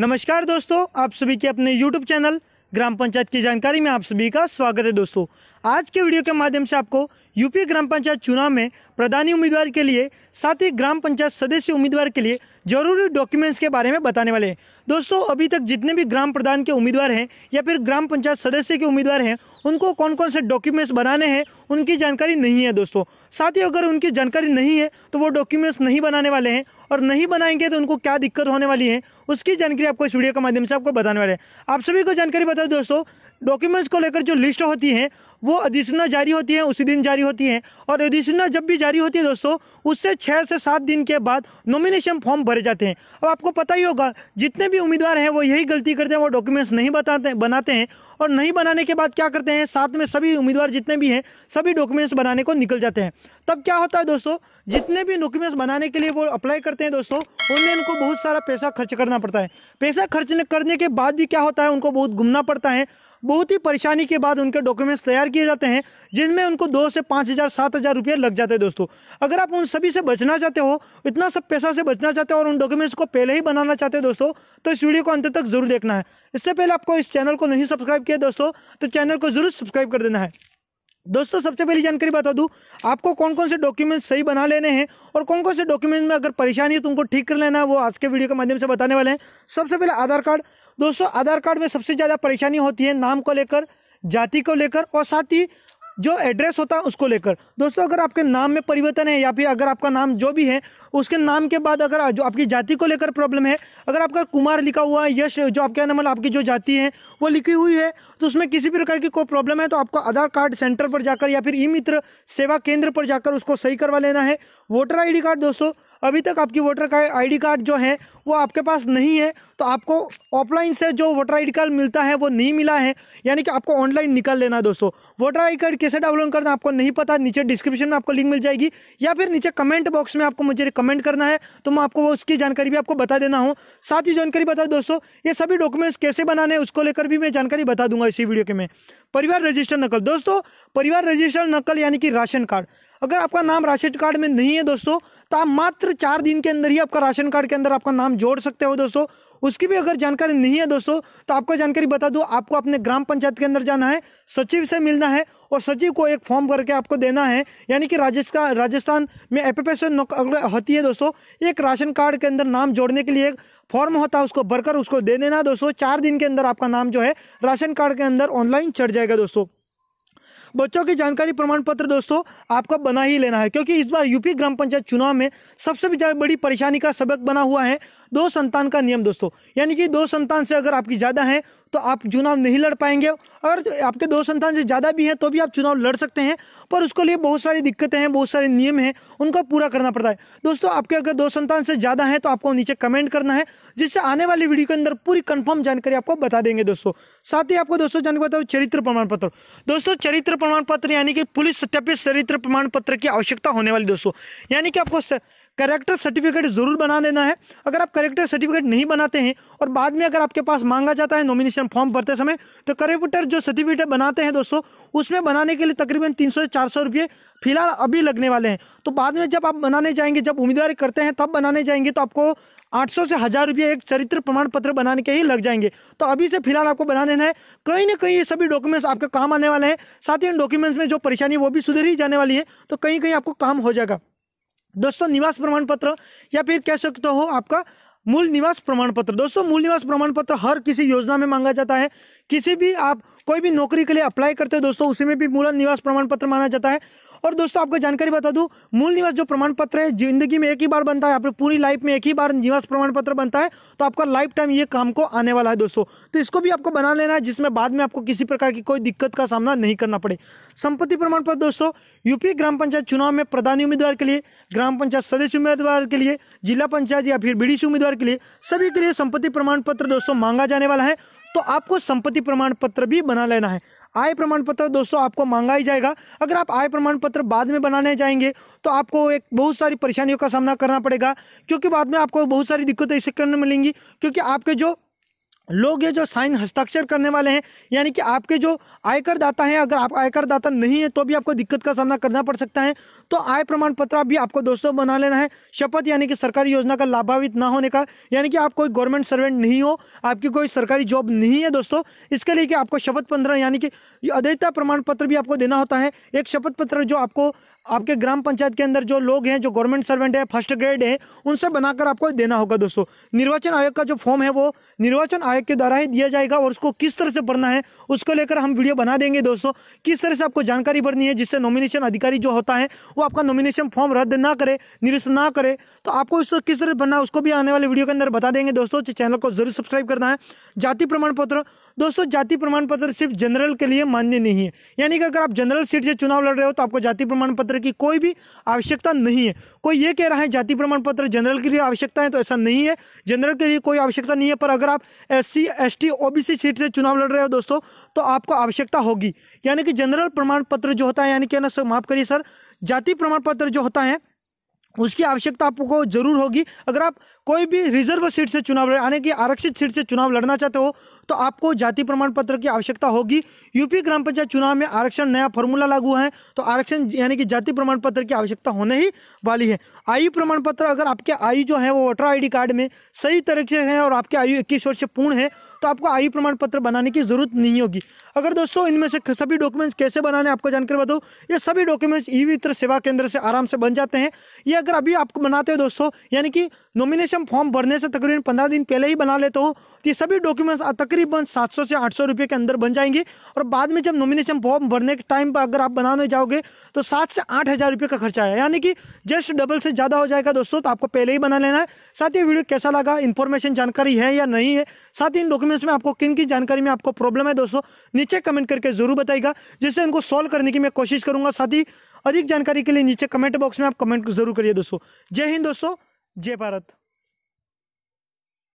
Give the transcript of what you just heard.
नमस्कार दोस्तों आप सभी के अपने यूट्यूब चैनल ग्राम पंचायत की जानकारी में आप सभी का स्वागत है दोस्तों आज के वीडियो के माध्यम से आपको यूपी ग्राम पंचायत चुनाव में प्रधानी उम्मीदवार के लिए साथ ही ग्राम पंचायत सदस्य उम्मीदवार के लिए जरूरी डॉक्यूमेंट्स के बारे में बताने वाले हैं दोस्तों अभी तक जितने भी ग्राम प्रधान के उम्मीदवार हैं या फिर ग्राम पंचायत सदस्य के उम्मीदवार हैं उनको कौन कौन से डॉक्यूमेंट्स बनाने हैं उनकी जानकारी नहीं है दोस्तों साथ ही अगर उनकी जानकारी नहीं है तो वो डॉक्यूमेंट्स नहीं बनाने वाले हैं और नहीं बनाएंगे तो उनको क्या दिक्कत होने वाली है उसकी जानकारी आपको इस वीडियो के माध्यम से आपको बताने वाले हैं आप सभी को जानकारी बताओ दोस्तों डॉक्यूमेंट्स को लेकर जो लिस्ट होती है वो अधिसूचना जारी होती है उसी दिन जारी होती है और अधिसूचना जब भी जारी होती है दोस्तों उससे छः से सात दिन के बाद नॉमिनेशन फॉर्म भरे जाते हैं अब आपको पता ही होगा जितने भी उम्मीदवार हैं वो यही गलती करते हैं वो डॉक्यूमेंट्स नहीं बताते बनाते हैं और नहीं बनाने के बाद क्या करते हैं साथ में सभी उम्मीदवार जितने भी हैं सभी डॉक्यूमेंट्स बनाने को निकल जाते हैं तब क्या होता है दोस्तों जितने भी डॉक्यूमेंट्स बनाने के लिए वो अप्लाई करते हैं दोस्तों उनमें उनको बहुत सारा पैसा खर्च करना पड़ता है पैसा खर्च करने के बाद भी क्या होता है उनको बहुत घूमना पड़ता है बहुत ही परेशानी के बाद उनके डॉक्यूमेंट्स तैयार किए जाते हैं जिनमें उनको दो से पाँच हज़ार सात हज़ार रुपये लग जाते हैं दोस्तों अगर आप उन सभी से बचना चाहते हो इतना सब पैसा से बचना चाहते हो और उन डॉक्यूमेंट्स को पहले ही बनाना चाहते हो दोस्तों तो इस वीडियो को अंत तक जरूर देखना है इससे पहले आपको इस चैनल को नहीं सब्सक्राइब किया दोस्तों तो चैनल को जरूर सब्सक्राइब कर देना है दोस्तों सबसे पहली जानकारी बता दूं आपको कौन कौन से डॉक्यूमेंट सही बना लेने हैं और कौन कौन से डॉक्यूमेंट में अगर परेशानी है तो उनको ठीक कर लेना है वो आज के वीडियो के माध्यम से बताने वाले हैं सबसे पहले आधार कार्ड दोस्तों आधार कार्ड में सबसे ज़्यादा परेशानी होती है नाम को लेकर जाति को लेकर और साथ ही जो एड्रेस होता है उसको लेकर दोस्तों अगर आपके नाम में परिवर्तन है या फिर अगर आपका नाम जो भी है उसके नाम के बाद अगर जो आपकी जाति को लेकर प्रॉब्लम है अगर आपका कुमार लिखा हुआ है यश जो आपके मतलब आपकी जो जाति है वो लिखी हुई है तो उसमें किसी भी प्रकार की कोई प्रॉब्लम है तो आपको आधार कार्ड सेंटर पर जाकर या फिर ई मित्र सेवा केंद्र पर जाकर उसको सही करवा लेना है वोटर आई कार्ड दोस्तों अभी तक आपकी वोटर का आईडी कार्ड जो है वो आपके पास नहीं है तो आपको ऑफलाइन से जो वोटर आईडी कार्ड मिलता है वो नहीं मिला है यानी कि आपको ऑनलाइन निकाल लेना है दोस्तों वोटर आईडी कार्ड कैसे डाउनलोड करना आपको नहीं पता नीचे डिस्क्रिप्शन में आपको लिंक मिल जाएगी या फिर नीचे कमेंट बॉक्स में आपको मुझे कमेंट करना है तो मैं आपको वो उसकी जानकारी भी आपको बता देना हूँ साथ ही जानकारी बता दोस्तों ये सभी डॉक्यूमेंट्स कैसे बनाने उसको लेकर भी मैं जानकारी बता दूंगा इसी वीडियो के में परिवार रजिस्टर नकल दोस्तों परिवार रजिस्टर नकल यानी कि राशन कार्ड अगर आपका नाम राशन कार्ड में नहीं है दोस्तों तो आप मात्र चार दिन के अंदर ही आपका राशन कार्ड के अंदर आपका नाम जोड़ सकते हो दोस्तों उसकी भी अगर जानकारी नहीं है दोस्तों तो आपको जानकारी बता दो आपको अपने ग्राम पंचायत के अंदर जाना है सचिव से मिलना है और सचिव को एक फॉर्म करके आपको देना है यानी कि राजस्थान राजस्थान में एप्लीकेशन अगर होती है दोस्तों एक राशन कार्ड के अंदर नाम जोड़ने के लिए फॉर्म होता है उसको भरकर उसको दे देना दोस्तों चार दिन के अंदर आपका नाम जो है राशन कार्ड के अंदर ऑनलाइन चढ़ जाएगा दोस्तों बच्चों की जानकारी प्रमाण पत्र दोस्तों आपका बना ही लेना है क्योंकि इस बार यूपी ग्राम पंचायत चुनाव में सबसे बड़ी परेशानी का सबक बना हुआ है दो संतान का नियम दोस्तों यानी कि दो संतान से अगर आपकी ज़्यादा है तो आप चुनाव नहीं लड़ पाएंगे और आपके दो संतान से ज़्यादा भी हैं तो भी आप चुनाव लड़ सकते हैं पर उसके लिए बहुत सारी दिक्कतें हैं बहुत सारे नियम हैं उनको पूरा करना पड़ता है दोस्तों आपके अगर दो संतान से ज़्यादा है तो आपको नीचे कमेंट करना है जिससे आने वाली वीडियो के अंदर पूरी कन्फर्म जानकारी आपको बता देंगे दोस्तों साथ ही आपको दोस्तों जानकारी बताऊँ चरित्र प्रमाण पत्र दोस्तों चरित्र प्रमाण पत्र यानी कि पुलिस सत्यापित चरित्र प्रमाण पत्र की आवश्यकता होने वाली दोस्तों यानी कि आपको करेक्टर सर्टिफिकेट ज़रूर बना देना है अगर आप करेक्टर सर्टिफिकेट नहीं बनाते हैं और बाद में अगर आपके पास मांगा जाता है नॉमिनेशन फॉर्म भरते समय तो करेक्टर जो सर्टिफिकेट बनाते हैं दोस्तों उसमें बनाने के लिए तकरीबन तीन सौ चार सौ रुपये फिलहाल अभी लगने वाले हैं तो बाद में जब आप बनाने जाएंगे जब उम्मीदवार करते हैं तब बनाने जाएंगे तो आपको 800 से हज़ार रुपये एक चरित्र प्रमाण पत्र बनाने के ही लग जाएंगे तो अभी से फिलहाल आपको बना लेना है कहीं ना कहीं ये सभी डॉक्यूमेंट्स आपके काम आने वाले हैं साथ ही इन डॉक्यूमेंट्स में जो परेशानी वो भी सुधर ही जाने वाली है तो कहीं कहीं आपको काम हो जाएगा दोस्तों निवास प्रमाण पत्र या फिर कह सकते हो आपका मूल निवास प्रमाण पत्र दोस्तों मूल निवास प्रमाण पत्र हर किसी योजना में मांगा जाता है किसी भी आप कोई भी नौकरी के लिए अप्लाई करते हो दोस्तों उसी में भी मूल निवास प्रमाण पत्र माना जाता है और दोस्तों आपको जानकारी बता दूं मूल निवास जो प्रमाण पत्र है जिंदगी में एक ही बार बनता है आपने पूरी लाइफ में एक ही बार निवास प्रमाण पत्र बनता है तो आपका लाइफ टाइम ये काम को आने वाला है दोस्तों तो इसको भी आपको बना लेना है जिसमें बाद में आपको किसी प्रकार की कोई दिक्कत का सामना नहीं करना पड़े संपत्ति प्रमाण पत्र दोस्तों यूपी ग्राम पंचायत चुनाव में प्रधानी उम्मीदवार के लिए ग्राम पंचायत सदस्य उम्मीदवार के लिए जिला पंचायत या फिर बीडीसी उम्मीदवार के लिए सभी के लिए संपत्ति प्रमाण पत्र दोस्तों मांगा जाने वाला है तो आपको संपत्ति प्रमाण पत्र भी बना लेना है आय प्रमाण पत्र दोस्तों आपको मांगा ही जाएगा अगर आप आय प्रमाण पत्र बाद में बनाने जाएंगे तो आपको एक बहुत सारी परेशानियों का सामना करना पड़ेगा क्योंकि बाद में आपको बहुत सारी दिक्कतें ऐसे करने मिलेंगी क्योंकि आपके जो लोग ये जो साइन हस्ताक्षर करने वाले हैं यानी कि आपके जो आयकर दाता हैं अगर आप आयकर दाता नहीं है तो भी आपको दिक्कत का सामना करना पड़ सकता है तो आय प्रमाण पत्र भी आपको दोस्तों बना लेना है शपथ यानी कि सरकारी योजना का लाभान्वित ना होने का यानी कि आप कोई गवर्नमेंट सर्वेंट नहीं हो आपकी कोई सरकारी जॉब नहीं है दोस्तों इसके लिए कि आपको शपथ पत्र यानी कि अध्ययता प्रमाण पत्र भी आपको देना होता है एक शपथ पत्र जो आपको आपके ग्राम पंचायत के अंदर जो लोग हैं जो गवर्नमेंट सर्वेंट है फर्स्ट ग्रेड है उनसे बनाकर आपको देना होगा दोस्तों निर्वाचन आयोग का जो फॉर्म है वो निर्वाचन आयोग के द्वारा ही दिया जाएगा और उसको किस तरह से भरना है उसको लेकर हम वीडियो बना देंगे दोस्तों किस तरह से आपको जानकारी भरनी है जिससे नॉमिनेशन अधिकारी जो होता है वो आपका नॉमिनेशन फॉर्म रद्द ना करे निरस्त ना करे तो आपको उसको किस तरह भरना है उसको भी आने वाले वीडियो के अंदर बता देंगे दोस्तों चैनल को जरूर सब्सक्राइब करना है जाति प्रमाण पत्र दोस्तों जाति प्रमाण पत्र सिर्फ जनरल के लिए मान्य नहीं है यानी कि अगर आप जनरल सीट से चुनाव लड़ रहे हो तो आपको जाति प्रमाण पत्र की कोई भी आवश्यकता नहीं है कोई ये कह रहा है जाति प्रमाण पत्र जनरल के लिए आवश्यकता है तो ऐसा नहीं है जनरल के लिए कोई आवश्यकता नहीं है पर अगर आप S C S T O B C seat से चुनाव लड़ रहे हो दोस्तों तो आपको आवश्यकता होगी यानी कि जनरल प्रमाण पत्र जो होता है यानी कि ना माफ़ करिए सर जाति प्रमाण पत्र जो होता है उसकी आवश्यकता आपको जरूर होगी अगर आप कोई भी रिजर्व सीट से चुनाव यानी कि आरक्षित सीट से चुनाव लड़ना चाहते हो तो आपको जाति प्रमाण पत्र की आवश्यकता होगी यूपी ग्राम पंचायत चुनाव में आरक्षण नया फॉर्मूला लागू है तो आरक्षण यानी कि जाति प्रमाण पत्र की आवश्यकता होने ही वाली है आयु प्रमाण पत्र अगर आपके आयु जो है वो वोटर आई कार्ड में सही तरीके से है और आपके आयु इक्कीस वर्ष पूर्ण है तो आपको आयु प्रमाण पत्र बनाने की ज़रूरत नहीं होगी अगर दोस्तों इनमें से सभी डॉक्यूमेंट्स कैसे बनाने आपको जानकारी बताओ ये सभी डॉक्यूमेंट्स ई वित्र सेवा केंद्र से आराम से बन जाते हैं ये अगर अभी आपको बनाते हो दोस्तों यानी कि नॉमिनेशन फॉर्म भरने से तकरीबन पंद्रह दिन पहले ही बना लेते हो तो ये सभी डॉक्यूमेंट्स तकरीबन सात सौ से आठ सौ रुपये के अंदर बन जाएंगे और बाद में जब नॉमिनेशन फॉर्म भरने के टाइम पर अगर आप बनाने जाओगे तो सात से आठ हज़ार रुपये का खर्चा है यानी कि जस्ट डबल से ज़्यादा हो जाएगा दोस्तों तो आपको पहले ही बना लेना है साथ ही वीडियो कैसा लगा इन्फॉर्मेशन जानकारी है या नहीं है साथ ही इन डॉक्यूमेंट में आपको किन किन जानकारी में आपको प्रॉब्लम है दोस्तों नीचे कमेंट करके ज़रूर बताएगा जिससे इनको सॉल्व करने की मैं कोशिश करूंगा साथ ही अधिक जानकारी के लिए नीचे कमेंट बॉक्स में आप कमेंट जरूर करिए दोस्तों जय हिंद दोस्तों जय भारत